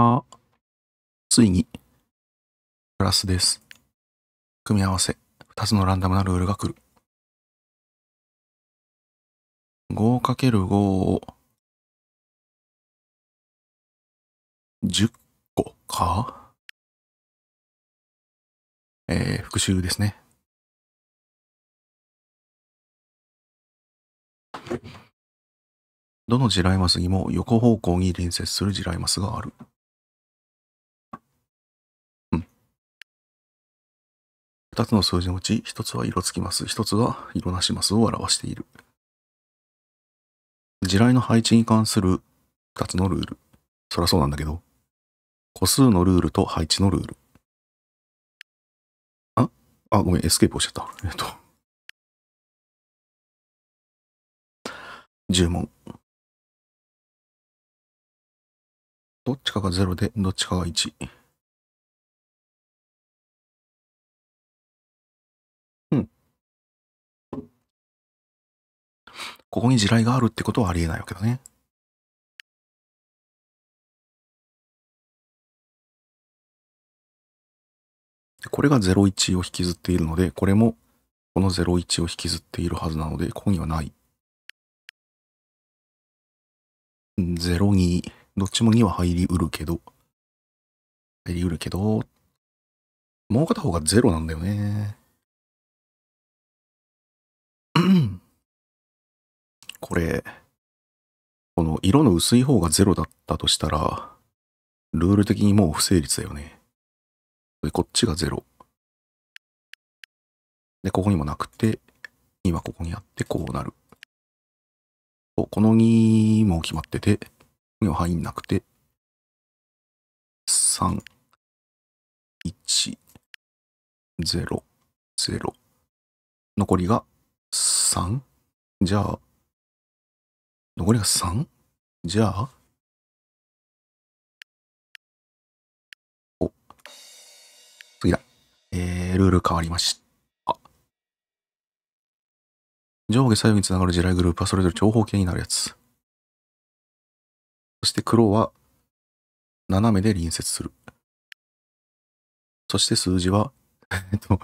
あ、ついに、プラスです。組み合わせ、2つのランダムなルールが来る。5×5 を、10個かえー、復習ですね。どのジライマスにも横方向に隣接するジライマスがある。2つの数字のうち1つは色つきます1つは色なしますを表している地雷の配置に関する2つのルールそりゃそうなんだけど個数のルールと配置のルールああごめんエスケープ押しちゃったえっと10問どっちかが0でどっちかが1ここに地雷があるってことはありえないわけだね。これが01を引きずっているので、これもこの01を引きずっているはずなので、ここにはない。02。どっちも2は入りうるけど。入りうるけど、もう片方が0なんだよね。これ、この色の薄い方が0だったとしたら、ルール的にもう不成立だよね。で、こっちが0。で、ここにもなくて、2はここにあって、こうなる。と、この2も決まってて、2は入んなくて、3、1、0、0。残りが3。じゃあ、残りが 3? じゃあ、お、次だ。えー、ルール変わりました。上下左右につながる地雷グループはそれぞれ長方形になるやつ。そして黒は斜めで隣接する。そして数字は、えっと、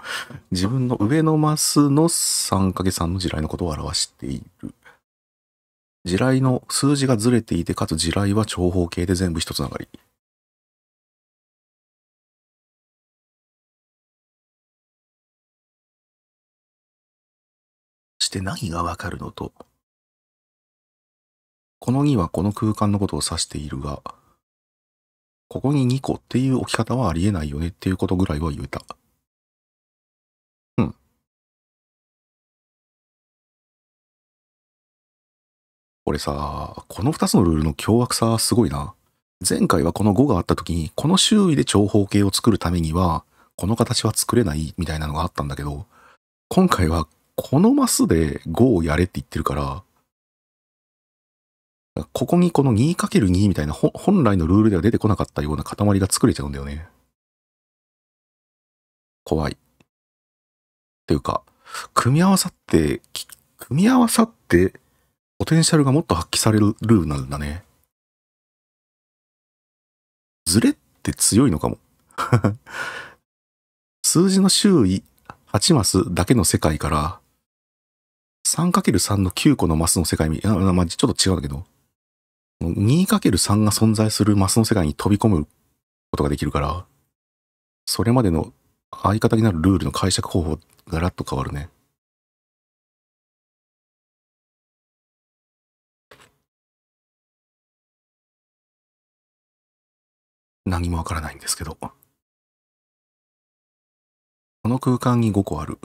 自分の上のマスの 3×3 の地雷のことを表している。地雷の数字がずれていて、かつ地雷は長方形で全部一つながり。して何がわかるのと。この2はこの空間のことを指しているが、ここに2個っていう置き方はありえないよねっていうことぐらいは言えた。俺さ、この2つのルールの凶悪さすごいな。前回はこの5があった時に、この周囲で長方形を作るためには、この形は作れないみたいなのがあったんだけど、今回はこのマスで5をやれって言ってるから、ここにこの 2×2 みたいな本来のルールでは出てこなかったような塊が作れちゃうんだよね。怖い。っていうか、組み合わさって、組み合わさってポテンシャルがもっと発揮されるルールなんだね。ズレって強いのかも。数字の周囲8マスだけの世界から、3×3 の9個のマスの世界に、あまあ、ちょっと違うんだけど、2×3 が存在するマスの世界に飛び込むことができるから、それまでの相方になるルールの解釈方法がらっと変わるね。何もわからないんですけど。この空間に5個ある。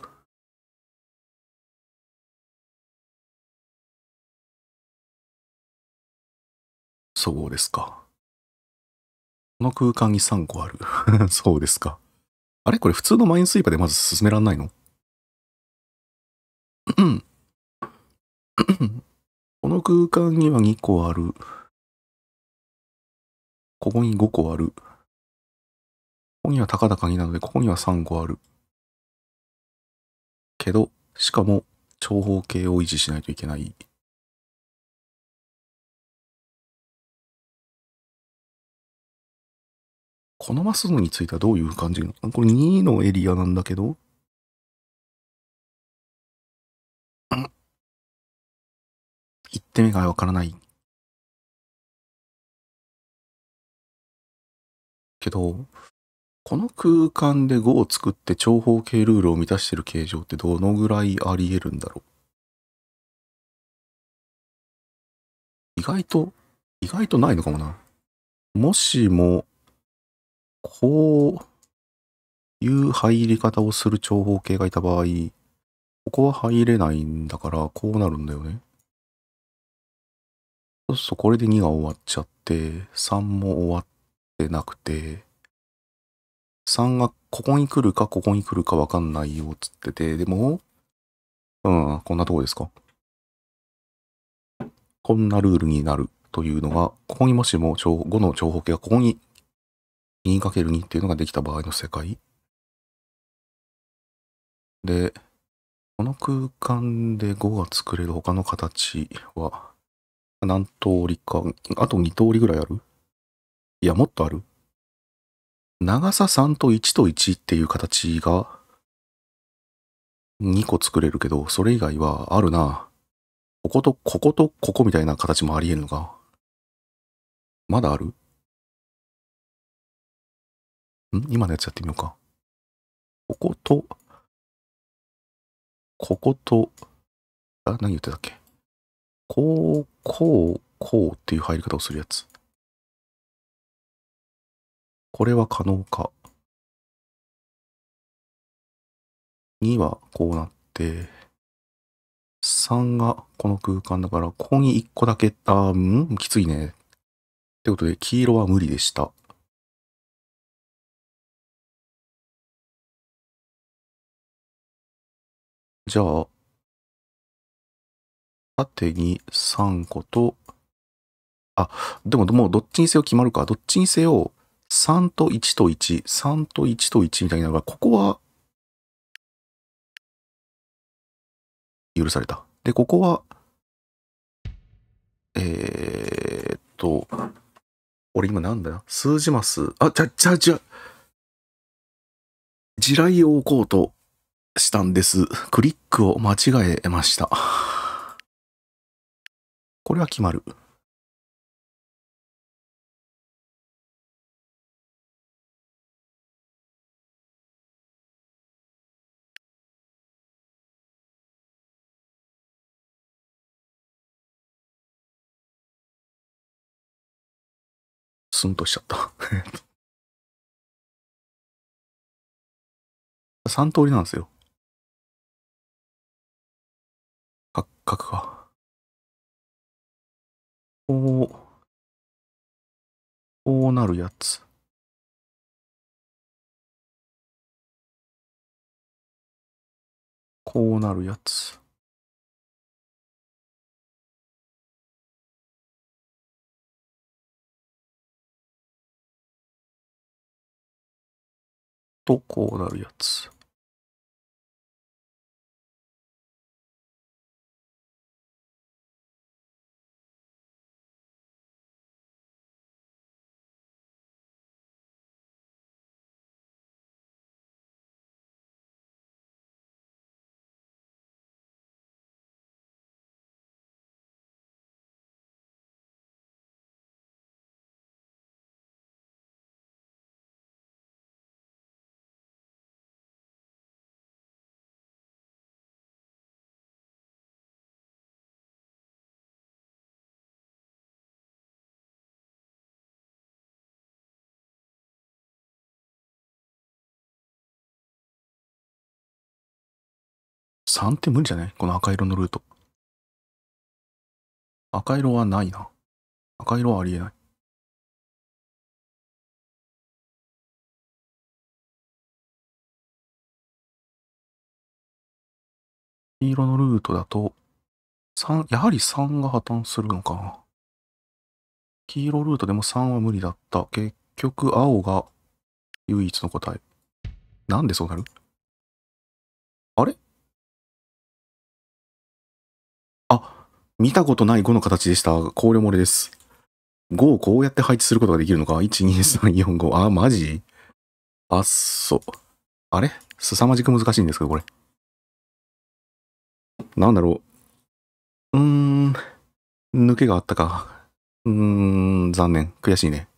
そうですか。この空間に3個ある。そうですか。あれこれ普通のマインスイーパーでまず進めらんないの この空間には2個ある。ここに5個ある。ここには高田になので、ここには3個ある。けど、しかも長方形を維持しないといけない。このマスのについてはどういう感じなのこれ2のエリアなんだけど。1手目がわからない。けど、この空間で5を作って長方形ルールを満たしてる形状ってどのぐらいあり得るんだろう意外と、意外とないのかもな。もしも、こういう入り方をする長方形がいた場合、ここは入れないんだから、こうなるんだよね。そうするとこれで2が終わっちゃって、3も終わってなくて、3がここに来るかここに来るかわかんないよっつってて、でも、うん、こんなとこですか。こんなルールになるというのが、ここにもしも5の長方形がここに 2×2 っていうのができた場合の世界。で、この空間で5が作れる他の形は何通りか、あと2通りぐらいあるいや、もっとある長さ3と1と1っていう形が2個作れるけど、それ以外はあるな。ここと、こことここみたいな形もあり得るのか。まだあるん今のやつやってみようか。ここと、ここと、あ、何言ってたっけこう、こう、こうっていう入り方をするやつ。これは可能か。2はこうなって、3がこの空間だから、ここに1個だけ、あー、んきついね。ってことで、黄色は無理でした。じゃあ、縦に3個と、あ、でも、もうどっちにせよ決まるか。どっちにせよ、3と1と1、3と1と1みたいなのが、ここは、許された。で、ここは、えー、っと、俺今なんだよ。数字マス。あ、ちゃ、ちゃ、ちゃ。地雷を置こうとしたんです。クリックを間違えました。これは決まる。スンとしちゃった3 通りなんですよ。八角が。こう、こうなるやつ。こうなるやつ。とこうなるやつ。3って無理じゃないこの赤色のルート。赤色はないな。赤色はありえない。黄色のルートだと、3、やはり3が破綻するのかな。黄色ルートでも3は無理だった。結局青が唯一の答え。なんでそうなるあれ見たことない5の形でした。考慮漏れです。5をこうやって配置することができるのか ?1,2,3,4,5。あ、マジあっそ。あれ凄まじく難しいんですけど、これ。なんだろう。うーん。抜けがあったか。うーん、残念。悔しいね。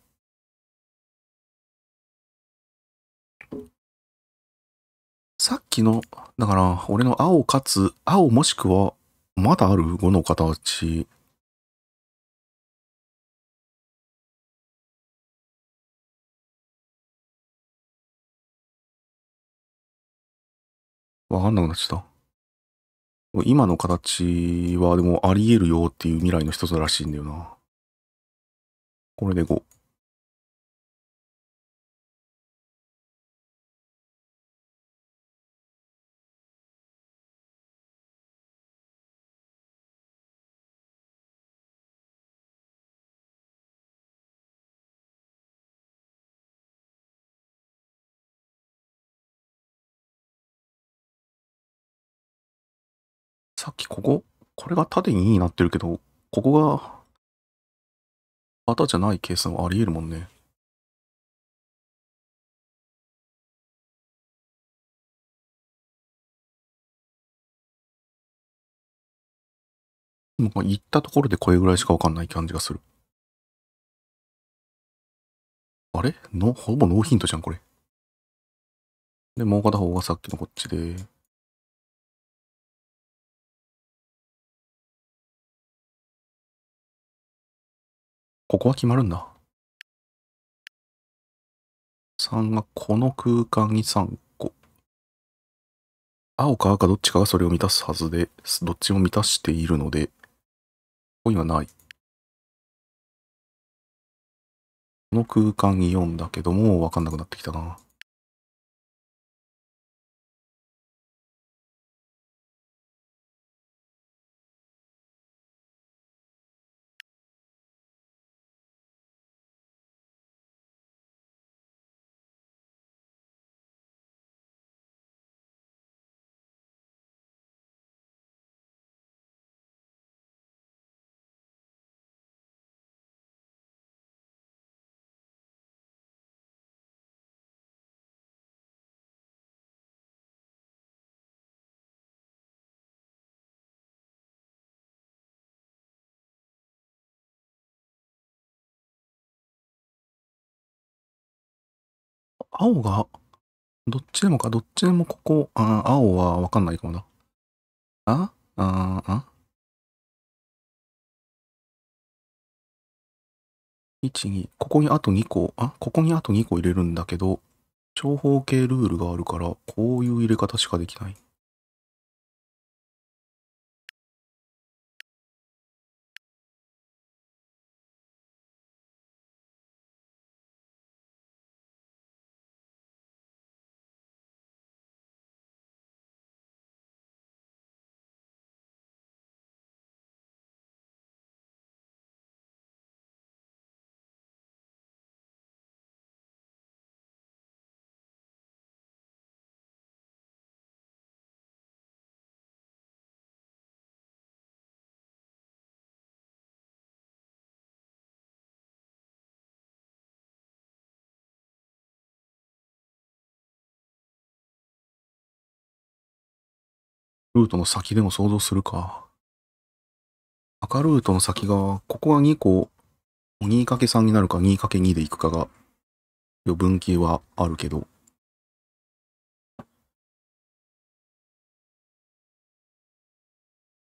さっきの、だから、俺の青かつ、青もしくはまだある ?5 の形。わかんなくなっちゃった。今の形はでもあり得るよっていう未来の一つらしいんだよな。これで5。これが縦に2になってるけど、ここが、旗じゃないケースもあり得るもんね。まあ、行ったところでこれぐらいしかわかんない感じがする。あれの、ほぼノーヒントじゃん、これ。で、もう片方がさっきのこっちで。ここは決まるんだ。3がこの空間に3個。青か赤どっちかがそれを満たすはずで、どっちも満たしているので、ここにはない。この空間に4だけども、わかんなくなってきたな。青が、どっちでもか、どっちでもここ、あ青はわかんないかもな。あああ1、2、ここにあと2個、あ、ここにあと2個入れるんだけど、長方形ルールがあるから、こういう入れ方しかできない。ルートの先でも想像するか。赤ルートの先が、ここが2個、2×3 になるか 2×2 でいくかが、余分系はあるけど。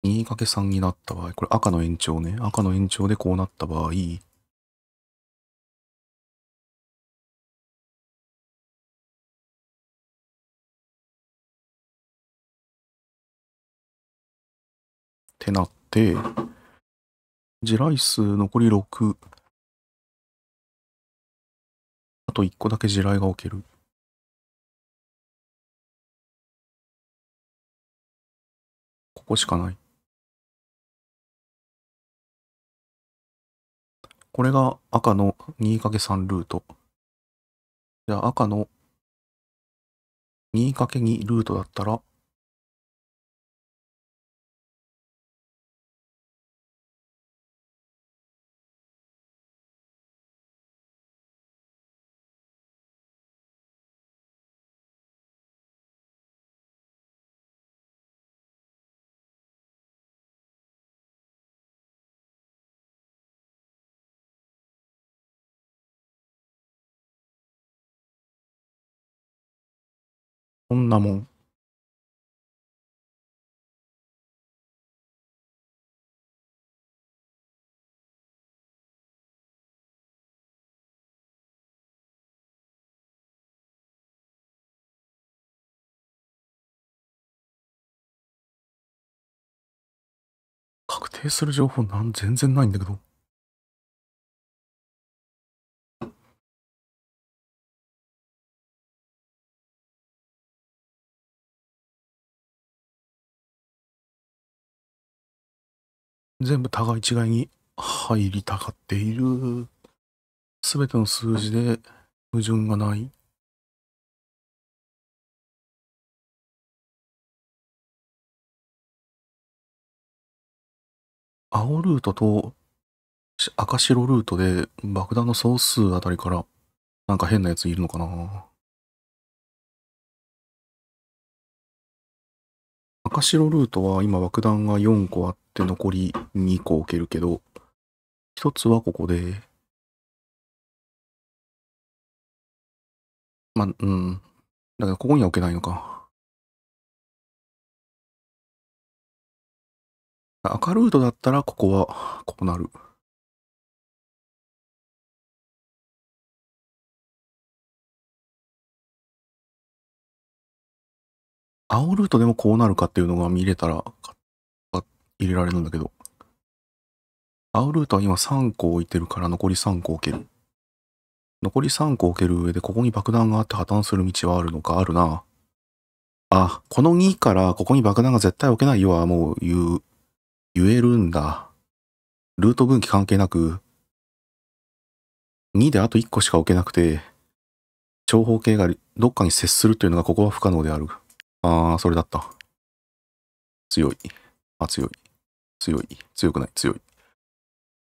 2×3 になった場合、これ赤の延長ね。赤の延長でこうなった場合、ってなって、地雷数残り6。あと1個だけ地雷が置ける。ここしかない。これが赤の 2×3 ルート。じゃあ赤の 2×2 ルートだったら、こんなもん。確定する情報なん全然ないんだけど。全部互い違いに入りたがっている。すべての数字で矛盾がない。青ルートと赤白ルートで爆弾の総数あたりからなんか変なやついるのかな赤白ルートは今爆弾が4個あっって残り2個置けるけど、1つはここで、まあ、うん。だからここには置けないのか。赤ルートだったらここはこうなる。青ルートでもこうなるかっていうのが見れたら勝入れられるんだけど。アウルートは今3個置いてるから残り3個置ける。残り3個置ける上でここに爆弾があって破綻する道はあるのかあるな。あ、この2からここに爆弾が絶対置けないよはもう言う、言えるんだ。ルート分岐関係なく、2であと1個しか置けなくて、長方形がどっかに接するというのがここは不可能である。ああ、それだった。強い。あ、強い。強い、強くない、強い。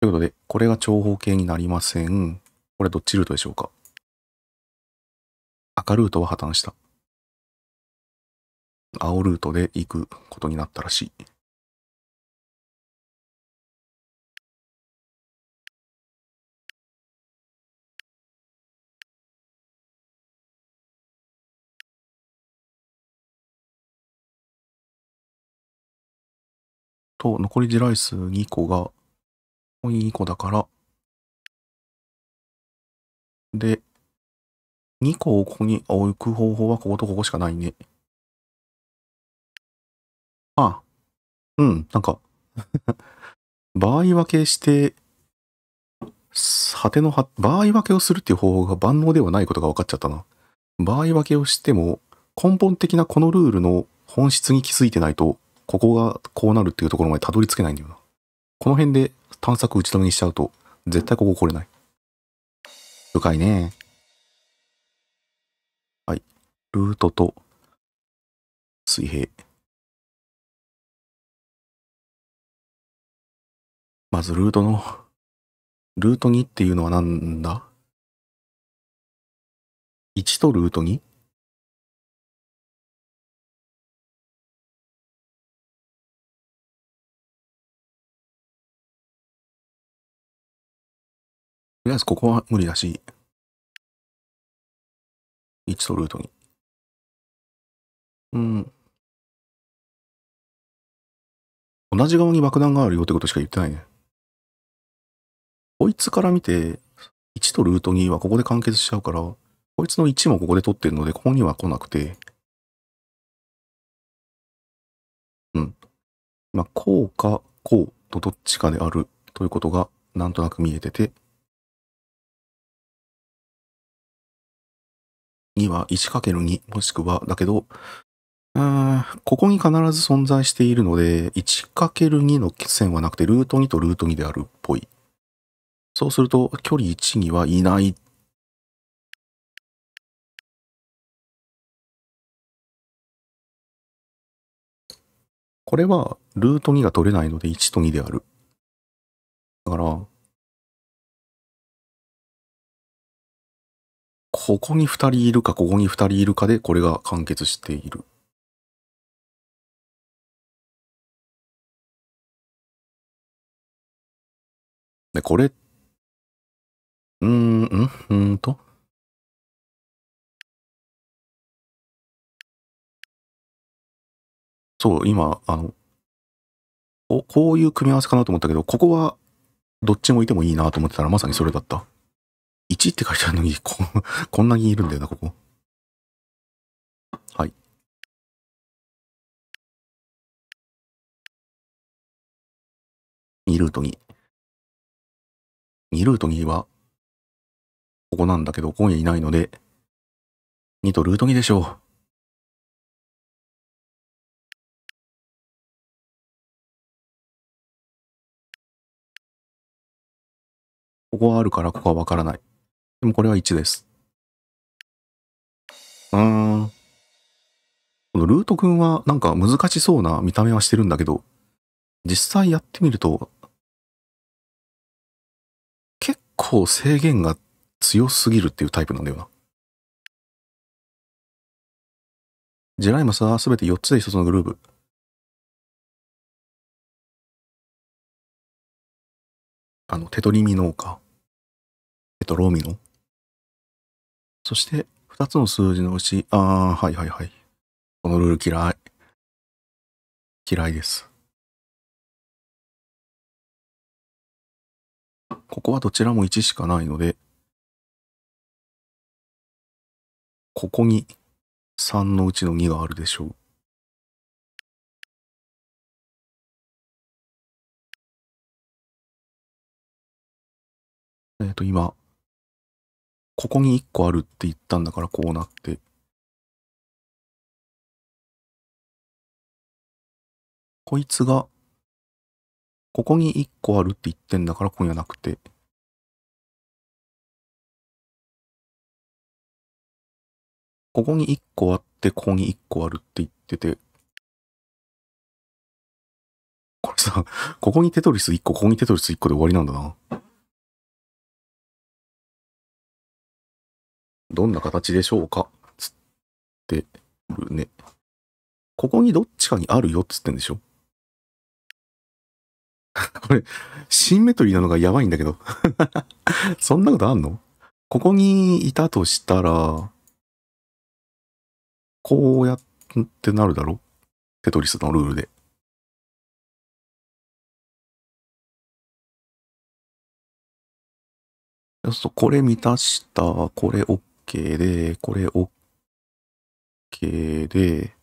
ということで、これが長方形になりません。これどっちルートでしょうか赤ルートは破綻した。青ルートで行くことになったらしい。と、残り地ライス2個が、ここに2個だから、で、2個をここに置く方法はこことここしかないね。あ、うん、なんか 場合分けして、果てのは、場合分けをするっていう方法が万能ではないことが分かっちゃったな。場合分けをしても、根本的なこのルールの本質に気づいてないとここがこうなるっていうところまでたどり着けないんだよな。この辺で探索打ち止めにしちゃうと、絶対ここ来れない。深いね。はい。ルートと水平。まずルートの、ルート2っていうのはなんだ ?1 とルート 2? とりあえずここは無理だし、1とルートに。うん。同じ側に爆弾があるよってことしか言ってないね。こいつから見て、1とルート2はここで完結しちゃうから、こいつの1もここで取ってるので、ここには来なくて。うん。まあ、こうか、こうとどっちかであるということが、なんとなく見えてて、2は 1×2 もしくはだけど、ここに必ず存在しているので、1×2 の線はなくて、ルート2とルート2であるっぽい。そうすると、距離1にはいない。これは、ルート2が取れないので1と2である。だから、ここに二人いるか、ここに二人いるかで、これが完結している。で、これ、うーん、うんうんと。そう、今、あの、おこういう組み合わせかなと思ったけど、ここはどっちもいてもいいなと思ってたらまさにそれだった。1って書いてあるのに、こ こんなにいるんだよな、ここ。はい。2ルート2。2ルート2は、ここなんだけど、今夜いないので、2とルート2でしょう。ここはあるから、ここはわからない。でもこれは1です。うーん。このルート君はなんか難しそうな見た目はしてるんだけど、実際やってみると、結構制限が強すぎるっていうタイプなんだよな。ジェライマスは全て4つで1つのグループ。あの、テトリミ農家。テトロミノ。そして、2つの数字のうち、ああ、はいはいはい。このルール嫌い。嫌いです。ここはどちらも1しかないので、ここに3のうちの2があるでしょう。えっ、ー、と、今、ここに1個あるって言ったんだからこうなって。こいつが、ここに1個あるって言ってんだからここにはなくて。ここに1個あって、ここに1個あるって言ってて。これさ、ここにテトリス1個、ここにテトリス1個で終わりなんだな。どんな形でしょうかつってるね。ここにどっちかにあるよっつってんでしょ これ、シンメトリーなのがやばいんだけど そんなことあんのここにいたとしたら、こうやってなるだろテトリスのルールで。そうこれ満たした、これ OK OK で、これ OK で、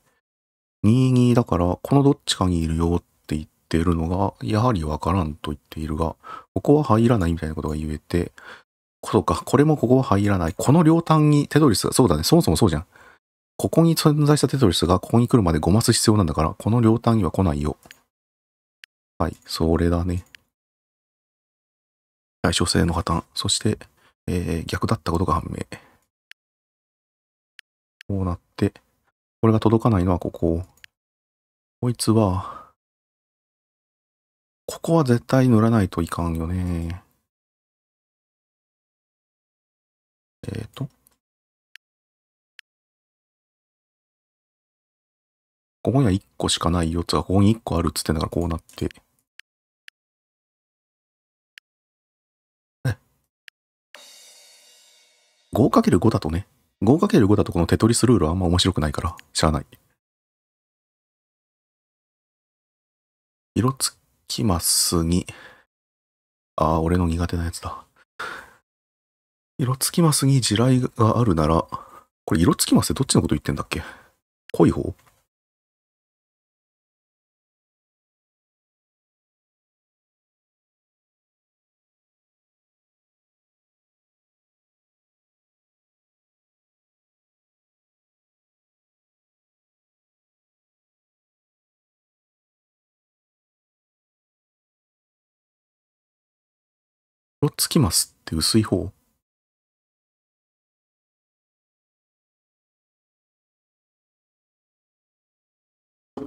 22だから、このどっちかにいるよって言ってるのが、やはりわからんと言っているが、ここは入らないみたいなことが言えて、そうか、これもここは入らない。この両端にテトリスが、そうだね、そもそもそうじゃん。ここに存在したテトリスがここに来るまでごます必要なんだから、この両端には来ないよ。はい、それだね。対称性の破綻。そして、えー、逆だったことが判明。こうなって、これが届かないのはここ。こいつは、ここは絶対塗らないといかんよね。えっ、ー、と。ここには1個しかない4つが、ここに1個あるっつってんだからこうなって。5×5 だとね、5×5 だとこのテトリスルールはあんま面白くないから、しゃあない。色付きますに、ああ、俺の苦手なやつだ。色付きますに地雷があるなら、これ色付きますってどっちのこと言ってんだっけ濃い方ろつきますって薄い方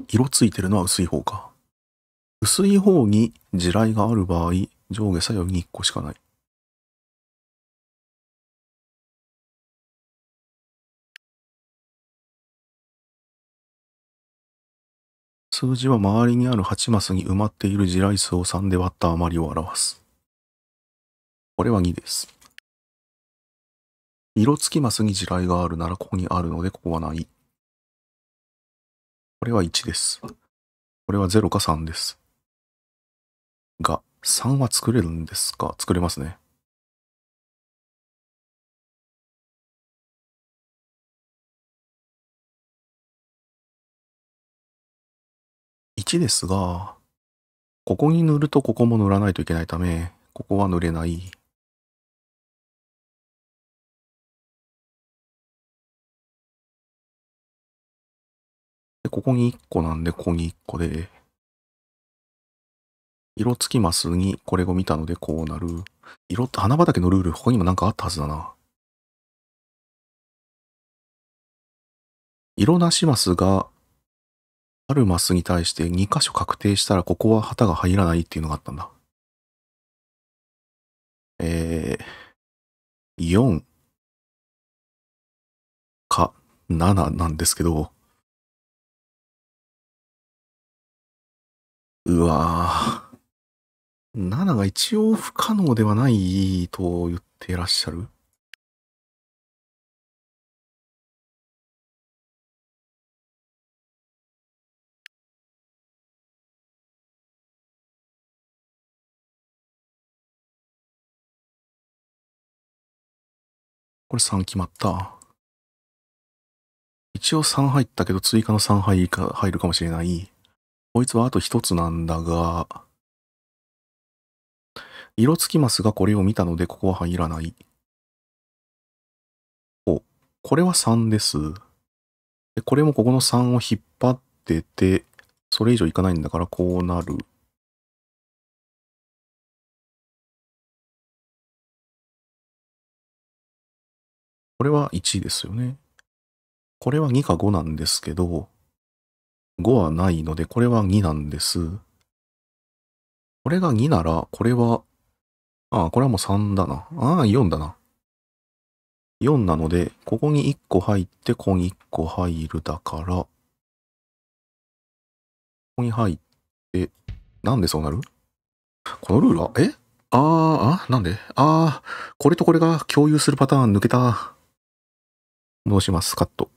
色ついてるのは薄い方か。薄い方に地雷がある場合、上下左右に1個しかない。数字は周りにある8マスに埋まっている地雷数を3で割った余りを表す。これは2です。色つきますに地雷があるならここにあるので、ここはない。これは1です。これは0か3です。が、3は作れるんですか作れますね。1ですが、ここに塗るとここも塗らないといけないため、ここは塗れない。で、ここに1個なんで、ここに1個で、色付きますにこれを見たのでこうなる。色と花畑のルール、ここにもなんかあったはずだな。色なしマスがあるマスに対して2箇所確定したらここは旗が入らないっていうのがあったんだ。えー、4か7なんですけど、うわぁ。7が一応不可能ではないと言ってらっしゃるこれ3決まった。一応3入ったけど追加の3入入るかもしれない。こいつはあと一つなんだが、色つきますがこれを見たのでここは入らない。お、これは3です。で、これもここの3を引っ張ってて、それ以上いかないんだからこうなる。これは1ですよね。これは2か5なんですけど、5はないので、これは2なんです。これが2なら、これは、ああ、これはもう3だな。ああ、4だな。4なので、ここに1個入って、ここに1個入るだから、ここに入って、なんでそうなるこのルールは、えああ、あ、なんでああ、これとこれが共有するパターン抜けた。どうしますカット。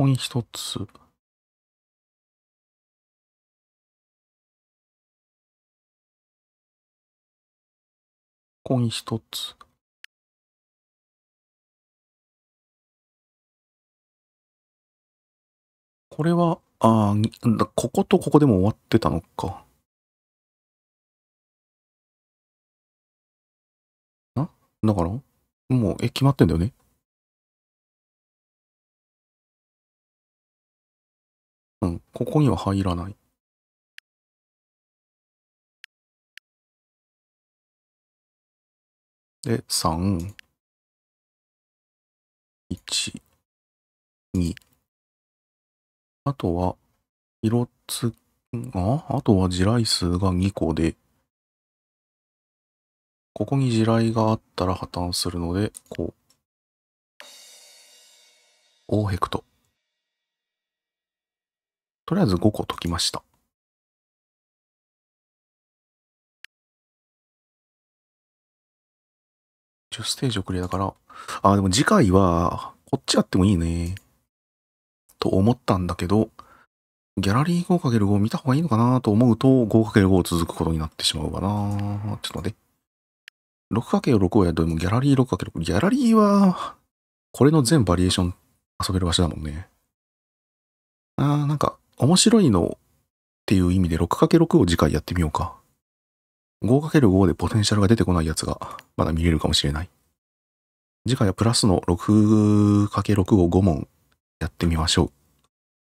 ここに一つ。ここに一つ。これは、ああ、こことここでも終わってたのか。なだからもう、え、決まってんだよね。うん、ここには入らない。で、3、1、2。あとは、色つ、あ、あとは地雷数が2個で、ここに地雷があったら破綻するので、こう。オーヘクト。とりあえず5個解きました。10ステージ遅れだから、あ、でも次回は、こっちやってもいいね。と思ったんだけど、ギャラリー 5×5 を見た方がいいのかなと思うと、5×5 続くことになってしまうかなちょっと待って。6×6 をやると、もギャラリー 6×6。ギャラリーは、これの全バリエーション遊べる場所だもんね。あー、なんか、面白いのっていう意味で 6×6 を次回やってみようか。5×5 でポテンシャルが出てこないやつがまだ見れるかもしれない。次回はプラスの 6×6 を5問やってみましょう。